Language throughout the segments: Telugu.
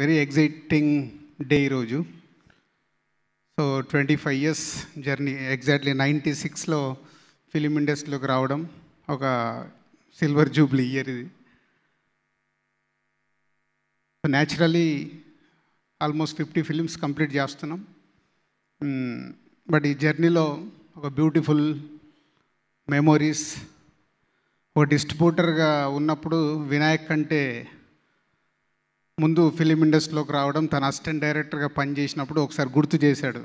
వెరీ ఎగ్జైటింగ్ డే ఈరోజు so twenty five years journey exactly ninety సిక్స్లో ఫిలిం ఇండస్ట్రీలోకి రావడం ఒక సిల్వర్ జూబ్లీ ఇయర్ ఇది so naturally almost fifty films complete చేస్తున్నాం బట్ hmm, ఈ జర్నీలో ఒక బ్యూటిఫుల్ మెమోరీస్ ఒక డిస్ట్రిబ్యూటర్గా ఉన్నప్పుడు వినాయక్ కంటే ముందు ఫిలిం ఇండస్ట్రీలోకి రావడం తన అసిస్టెంట్ డైరెక్టర్గా పనిచేసినప్పుడు ఒకసారి గుర్తు చేశాడు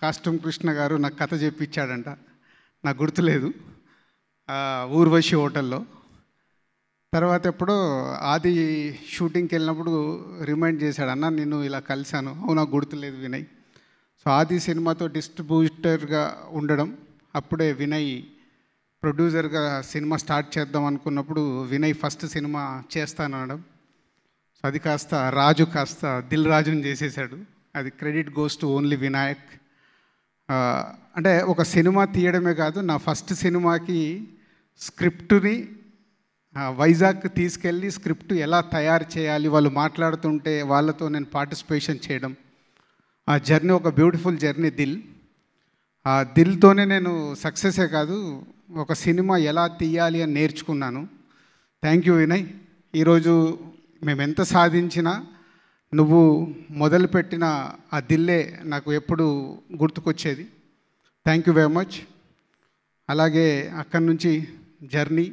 కాస్టమ్ కృష్ణ గారు నాకు కథ చెప్పించాడంట నాకు గుర్తులేదు ఊర్వశి హోటల్లో తర్వాత ఎప్పుడో ఆది షూటింగ్కి వెళ్ళినప్పుడు రిమైండ్ చేశాడు అన్న నేను ఇలా కలిశాను అవునా గుర్తులేదు వినయ్ సో ఆది సినిమాతో డిస్ట్రిబ్యూటర్గా ఉండడం అప్పుడే వినయ్ ప్రొడ్యూసర్గా సినిమా స్టార్ట్ చేద్దాం అనుకున్నప్పుడు వినయ్ ఫస్ట్ సినిమా చేస్తానడం అది కాస్త రాజు కాస్త దిల్ రాజుని చేసేసాడు అది credit goes to only Vinayak అంటే ఒక సినిమా తీయడమే కాదు నా ఫస్ట్ సినిమాకి స్క్రిప్ట్ని వైజాగ్ తీసుకెళ్ళి స్క్రిప్ట్ ఎలా తయారు చేయాలి వాళ్ళు మాట్లాడుతుంటే వాళ్ళతో నేను పార్టిసిపేషన్ చేయడం ఆ జర్నీ ఒక బ్యూటిఫుల్ జర్నీ దిల్ ఆ దిల్తోనే నేను సక్సెసే కాదు ఒక సినిమా ఎలా తీయాలి అని నేర్చుకున్నాను థ్యాంక్ యూ వినయ్ ఈరోజు మేమెంత సాధించినా నువ్వు మొదలుపెట్టిన ఆ దిల్లే నాకు ఎప్పుడు గుర్తుకొచ్చేది థ్యాంక్ యూ వెరీ మచ్ అలాగే అక్కడి నుంచి జర్నీ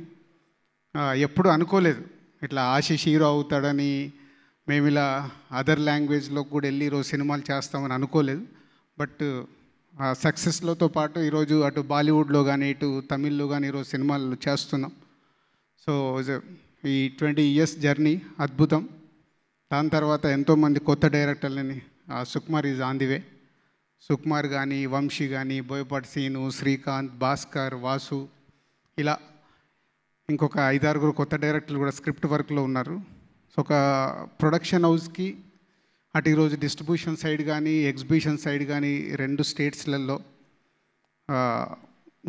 ఎప్పుడు అనుకోలేదు ఇట్లా ఆశీష్ హీరో అవుతాడని మేము ఇలా అదర్ లాంగ్వేజ్లో కూడా వెళ్ళి ఈరోజు సినిమాలు చేస్తామని అనుకోలేదు బట్ ఆ సక్సెస్లతో పాటు ఈరోజు అటు బాలీవుడ్లో కానీ ఇటు తమిళ్లో కానీ ఈరోజు సినిమాలు చేస్తున్నాం సో ఈ ట్వంటీ ఇయర్స్ జర్నీ అద్భుతం దాని తర్వాత ఎంతోమంది కొత్త డైరెక్టర్లని సుకుమార్ ఈజ్ ఆందివే సుకుమార్ కానీ వంశీ కానీ బోయపాటి సీను శ్రీకాంత్ భాస్కర్ వాసు ఇలా ఇంకొక ఐదారుగురు కొత్త డైరెక్టర్లు కూడా స్క్రిప్ట్ వర్క్లో ఉన్నారు సో ఒక ప్రొడక్షన్ హౌస్కి అటు ఈరోజు డిస్ట్రిబ్యూషన్ సైడ్ కానీ ఎగ్జిబిషన్ సైడ్ కానీ రెండు స్టేట్స్లలో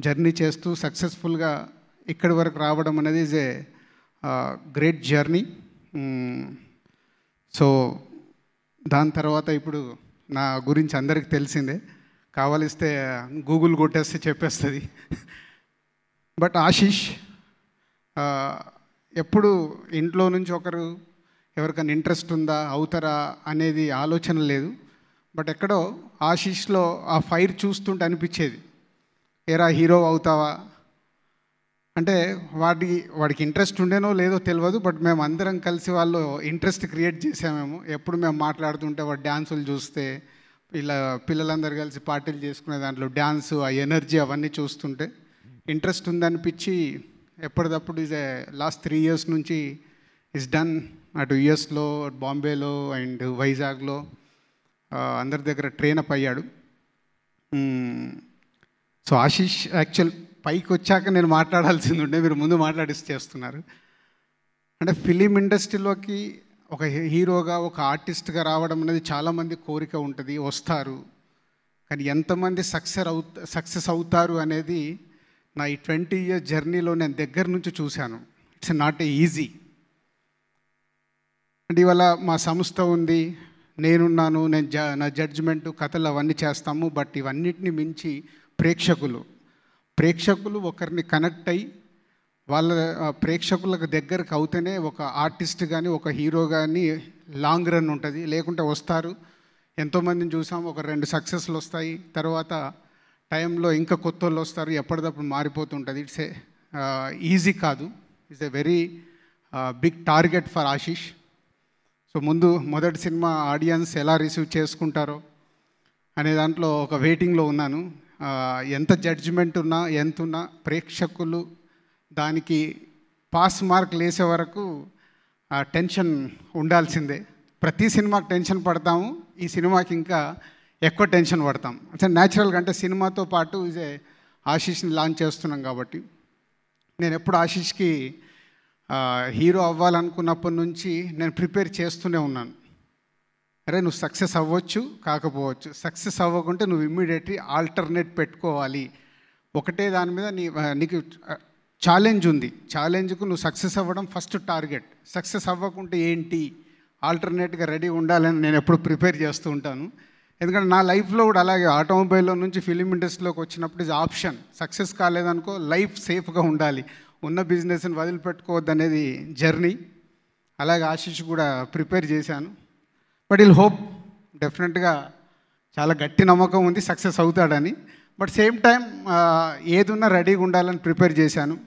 జర్నీ చేస్తూ సక్సెస్ఫుల్గా ఇక్కడి వరకు రావడం అనేది is a great journey so దాని తర్వాత ఇప్పుడు నా గురించి అందరికి తెలిసిందే కావలిస్తే గూగుల్ కొట్టేస్తే చెప్పేస్తుంది బట్ ఆశీష్ ఎప్పుడు ఇంట్లో నుంచి ఒకరు ఎవరికైనా ఇంట్రెస్ట్ ఉందా అవుతారా అనేది ఆలోచన లేదు బట్ ఎక్కడో ఆశీష్లో ఆ ఫైర్ చూస్తుంటే అనిపించేది ఏరా హీరో అవుతావా అంటే వాటి వాడికి ఇంట్రెస్ట్ ఉండేనో లేదో తెలియదు బట్ మేము అందరం కలిసి వాళ్ళు ఇంట్రెస్ట్ క్రియేట్ చేసామేమో ఎప్పుడు మేము మాట్లాడుతుంటే వాడు డ్యాన్సులు చూస్తే ఇలా పిల్లలందరు కలిసి పార్టీలు చేసుకునే దాంట్లో డ్యాన్స్ ఆ ఎనర్జీ అవన్నీ చూస్తుంటే ఇంట్రెస్ట్ ఉందనిపించి ఎప్పటికప్పుడు ఇస్ లాస్ట్ త్రీ ఇయర్స్ నుంచి ఇస్ డన్ అటు యుఎస్లో బాంబేలో అండ్ వైజాగ్లో అందరి దగ్గర ట్రైన్ అప్ అయ్యాడు సో ఆశీష్ యాక్చువల్ పైకి వచ్చాక నేను మాట్లాడాల్సింది ఉండే మీరు ముందు మాట్లాడి చేస్తున్నారు అంటే ఫిలిం ఇండస్ట్రీలోకి ఒక హీరోగా ఒక ఆర్టిస్ట్గా రావడం అనేది చాలామంది కోరిక ఉంటుంది వస్తారు కానీ ఎంతమంది సక్సెస్ అవు సక్సెస్ అవుతారు అనేది నా ఈ ట్వంటీ ఇయర్స్ జర్నీలో నేను దగ్గర నుంచి చూశాను it's not a easy and ఇవాళ మా సంస్థ ఉంది నేనున్నాను నేను జ నా జడ్జిమెంటు కథలు అవన్నీ చేస్తాము బట్ ఇవన్నిటిని మించి ప్రేక్షకులు ప్రేక్షకులు ఒకరిని కనెక్ట్ అయ్యి వాళ్ళ ప్రేక్షకులకు దగ్గరకు అవుతేనే ఒక ఆర్టిస్ట్ కానీ ఒక హీరో కానీ లాంగ్ రన్ ఉంటుంది లేకుంటే వస్తారు ఎంతోమందిని చూసాం ఒక రెండు సక్సెస్లు వస్తాయి తర్వాత టైంలో ఇంకా కొత్త వాళ్ళు వస్తారు ఎప్పటికప్పుడు మారిపోతుంటుంది ఇట్స్ ఏ ఈజీ కాదు it's a very big target for Ashish so ముందు మొదటి సినిమా ఆడియన్స్ ఎలా రిసీవ్ చేసుకుంటారో అనే దాంట్లో ఒక వెయిటింగ్లో ఉన్నాను ఎంత జడ్జిమెంట్ ఉన్నా ఎంత ఉన్నా ప్రేక్షకులు దానికి పాస్ మార్క్ లేసే వరకు టెన్షన్ ఉండాల్సిందే ప్రతి సినిమాకి టెన్షన్ పడతాము ఈ సినిమాకి ఇంకా ఎక్కువ టెన్షన్ పడతాం అంటే న్యాచురల్గా అంటే సినిమాతో పాటు ఇదే ఆశీష్ని లాంచ్ చేస్తున్నాం కాబట్టి నేను ఎప్పుడు ఆశీష్కి హీరో అవ్వాలనుకున్నప్పటి నుంచి నేను ప్రిపేర్ చేస్తూనే ఉన్నాను అరే నువ్వు సక్సెస్ అవ్వచ్చు కాకపోవచ్చు సక్సెస్ అవ్వకుంటే నువ్వు ఇమ్మీడియట్లీ ఆల్టర్నేట్ పెట్టుకోవాలి ఒకటే దాని మీద నీ నీకు ఛాలెంజ్ ఉంది ఛాలెంజ్కు నువ్వు సక్సెస్ అవ్వడం ఫస్ట్ టార్గెట్ సక్సెస్ అవ్వకుంటే ఏంటి ఆల్టర్నేట్గా రెడీ ఉండాలని నేను ఎప్పుడు ప్రిపేర్ చేస్తూ ఉంటాను ఎందుకంటే నా లైఫ్లో కూడా అలాగే ఆటోమొబైల్లో నుంచి ఫిలిం ఇండస్ట్రీలోకి వచ్చినప్పుడు ఇది ఆప్షన్ సక్సెస్ కాలేదనుకో లైఫ్ సేఫ్గా ఉండాలి ఉన్న బిజినెస్ని వదిలిపెట్టుకోవద్దు అనేది జర్నీ అలాగే ఆశిష్ కూడా ప్రిపేర్ చేశాను బట్ ఇల్ హోప్ డెఫినెట్గా చాలా గట్టి నమ్మకం ఉంది సక్సెస్ అవుతాడని బట్ సేమ్ టైం ఏదున్నా రెడీగా ఉండాలని ప్రిపేర్ చేశాను